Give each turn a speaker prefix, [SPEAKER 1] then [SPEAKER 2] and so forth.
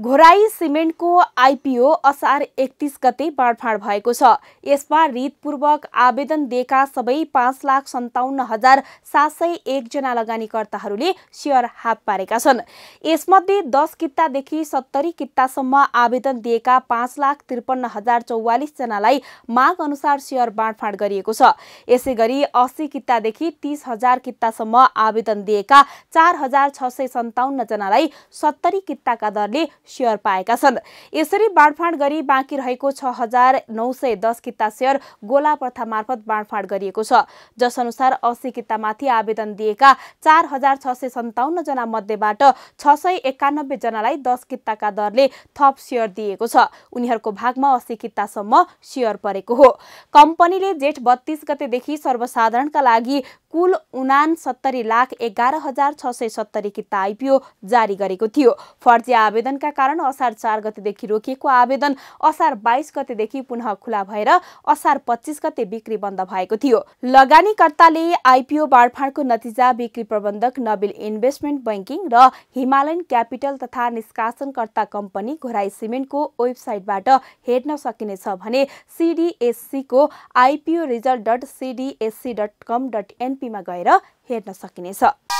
[SPEAKER 1] घोराई सिमेन्टको IPO असार एकतिस गते बाँडफाँड भएको छ यसमा रितपूर्वक आवेदन दिएका सबै पाँच लाख सन्ताउन्न हजार सात सय एकजना लगानीकर्ताहरूले सेयर हात पारेका छन् यसमध्ये दस कितादेखि सत्तरी कितासम्म आवेदन दिएका पाँच लाख त्रिपन्न हजार चौवालिसजनालाई माग अनुसार सेयर बाँडफाँड गरिएको छ यसै गरी अस्सी कितादेखि तिस हजार कितासम्म आवेदन दिएका चार हजार छ सय सन्ताउन्नजनालाई सत्तरी किताका दरले सेयर पाएका छन् यसरी बाँडफाँड गरी बाँकी रहेको छ हजार नौ सय दस किता सेयर गोला प्रथा मार्फत बाँडफाँड गरिएको छ जसअनुसार अस्सी कितामाथि आवेदन दिएका चार हजार छ सय सन्ताउन्नजना मध्येबाट छ सय एकानब्बे जनालाई दस किताका दरले थप सेयर दिएको छ उनीहरूको भागमा अस्सी कितासम्म सेयर परेको हो कम्पनीले जेठ बत्तीस गतेदेखि सर्वसाधारणका लागि कुल उनासत्तरी लाख एघार हजार छ सय सत्तरी किता आइपिओ जारी गरेको थियो फर्जी आवेदनका कारण असार चार गतेदेखि रोकिएको आवेदन असार बाइस गतेदेखि पुनः खुला भएर असार पच्चिस गते बिक्री बन्द भएको थियो लगानीकर्ताले आइपिओ बाँडफाँडको नतिजा बिक्री प्रबन्धक नबिल इन्भेस्टमेन्ट बैंकिङ र हिमालयन क्यापिटल तथा निष्कासनकर्ता कम्पनी घोराई सिमेन्टको वेबसाइटबाट हेर्न सकिनेछ भने सिडिएससीको IPO result dot CDSC dot com डट एनपीमा गएर हेर्न सकिनेछ